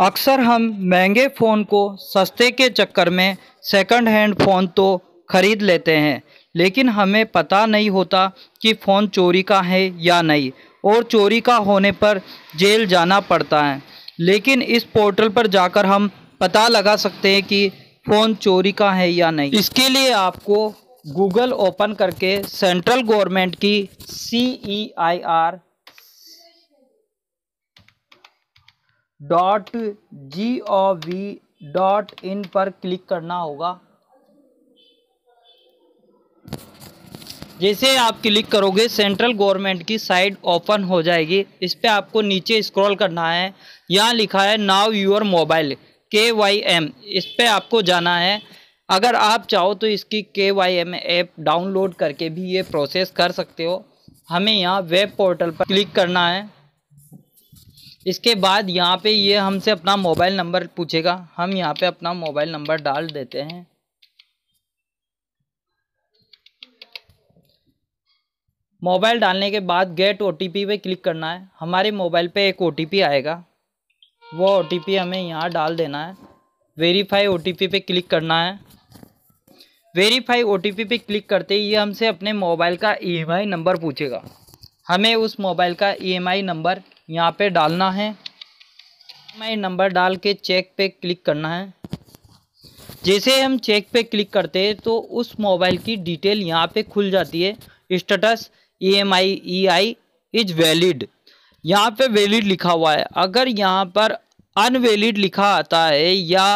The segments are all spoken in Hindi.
अक्सर हम महंगे फ़ोन को सस्ते के चक्कर में सेकंड हैंड फ़ोन तो ख़रीद लेते हैं लेकिन हमें पता नहीं होता कि फ़ोन चोरी का है या नहीं और चोरी का होने पर जेल जाना पड़ता है लेकिन इस पोर्टल पर जाकर हम पता लगा सकते हैं कि फ़ोन चोरी का है या नहीं इसके लिए आपको गूगल ओपन करके सेंट्रल गवर्नमेंट की C E I R dot G O V dot in पर क्लिक करना होगा जैसे आप क्लिक करोगे सेंट्रल गवर्नमेंट की साइट ओपन हो जाएगी इस पर आपको नीचे स्क्रॉल करना है यहाँ लिखा है know your mobile K Y M इस पर आपको जाना है अगर आप चाहो तो इसकी के वाई एम ऐप डाउनलोड करके भी ये प्रोसेस कर सकते हो हमें यहाँ वेब पोर्टल पर क्लिक करना है इसके बाद यहाँ पे ये हमसे अपना मोबाइल नंबर पूछेगा हम यहाँ पे अपना मोबाइल नंबर डाल देते हैं मोबाइल डालने के बाद गेट ओ पे क्लिक करना है हमारे मोबाइल पे एक ओ आएगा वो ओ हमें यहाँ डाल देना है वेरीफाई ओ पे क्लिक करना है वेरीफाई ओ पे क्लिक करते ही ये हमसे अपने मोबाइल का ई e नंबर पूछेगा हमें उस मोबाइल का ई e नंबर यहाँ पे डालना है मैं नंबर डाल के चेक पे क्लिक करना है जैसे हम चेक पे क्लिक करते हैं तो उस मोबाइल की डिटेल यहाँ पे खुल जाती है status E M I E I is valid यहाँ पे वैलिड लिखा हुआ है अगर यहाँ पर अनवैलिड लिखा आता है या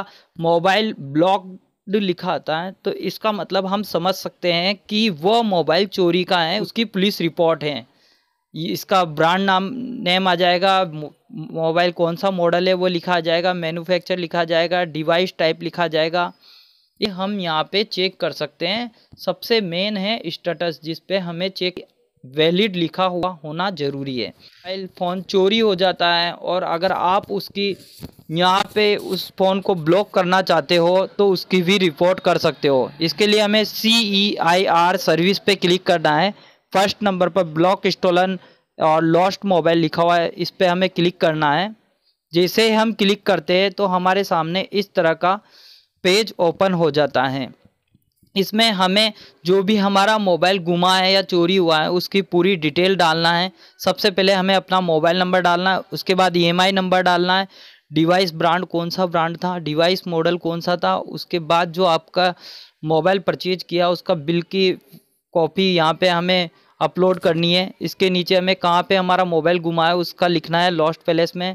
मोबाइल ब्लॉक्ड लिखा आता है तो इसका मतलब हम समझ सकते हैं कि वह मोबाइल चोरी का है उसकी पुलिस रिपोर्ट है इसका ब्रांड नाम नेम आ जाएगा मोबाइल कौन सा मॉडल है वो लिखा जाएगा मैन्युफैक्चर लिखा जाएगा डिवाइस टाइप लिखा जाएगा ये हम यहाँ पे चेक कर सकते हैं सबसे मेन है स्टेटस जिस पे हमें चेक वैलिड लिखा हुआ होना ज़रूरी है मोबाइल फ़ोन चोरी हो जाता है और अगर आप उसकी यहाँ पे उस फ़ोन को ब्लॉक करना चाहते हो तो उसकी भी रिपोर्ट कर सकते हो इसके लिए हमें C E I R service पे क्लिक करना है फर्स्ट नंबर पर ब्लॉक स्टोलन और लॉस्ट मोबाइल लिखा हुआ है इस पर हमें क्लिक करना है जैसे हम क्लिक करते हैं तो हमारे सामने इस तरह का पेज ओपन हो जाता है इसमें हमें जो भी हमारा मोबाइल गुमा है या चोरी हुआ है उसकी पूरी डिटेल डालना है सबसे पहले हमें अपना मोबाइल नंबर डालना है उसके बाद ईएमआई नंबर डालना है डिवाइस ब्रांड कौन सा ब्रांड था डिवाइस मॉडल कौन सा था उसके बाद जो आपका मोबाइल परचेज किया उसका बिल की कॉपी यहाँ पे हमें अपलोड करनी है इसके नीचे हमें कहाँ पे हमारा मोबाइल घुमा है उसका लिखना है लॉस्ट पैलेस में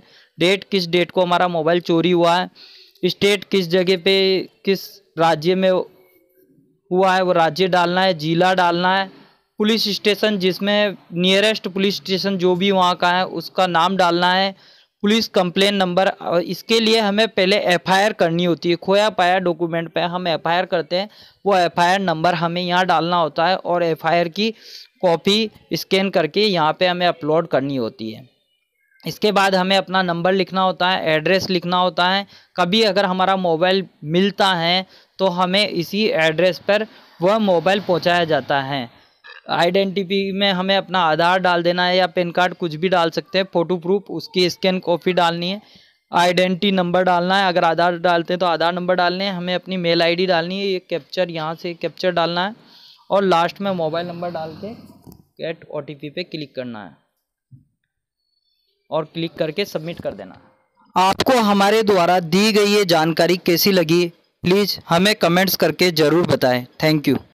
डेट किस डेट को हमारा मोबाइल चोरी हुआ है स्टेट किस जगह पे किस राज्य में हुआ है वो राज्य डालना है जिला डालना है पुलिस स्टेशन जिसमें नियरेस्ट पुलिस स्टेशन जो भी वहाँ का है उसका नाम डालना है पुलिस कंप्लेन नंबर इसके लिए हमें पहले एफआईआर करनी होती है खोया पाया डॉक्यूमेंट पे हम एफआईआर करते हैं वो एफआईआर नंबर हमें यहाँ डालना होता है और एफआईआर की कॉपी स्कैन करके यहाँ पे हमें अपलोड करनी होती है इसके बाद हमें अपना नंबर लिखना होता है एड्रेस लिखना होता है कभी अगर हमारा मोबाइल मिलता है तो हमें इसी एड्रेस पर वह मोबाइल पहुँचाया जाता है आइडेंटिटी में हमें अपना आधार डाल देना है या पेन कार्ड कुछ भी डाल सकते हैं फ़ोटो प्रूफ उसकी स्कैन कॉपी डालनी है आइडेंटिटी नंबर डालना है अगर आधार डालते हैं तो आधार नंबर डालने हैं हमें अपनी मेल आईडी डालनी है ये कैप्चर यहाँ से कैप्चर डालना है और लास्ट में मोबाइल नंबर डाल के गेट ओ टी पे क्लिक करना है और क्लिक करके सबमिट कर देना आपको हमारे द्वारा दी गई ये जानकारी कैसी लगी प्लीज़ हमें कमेंट्स करके ज़रूर बताएं थैंक यू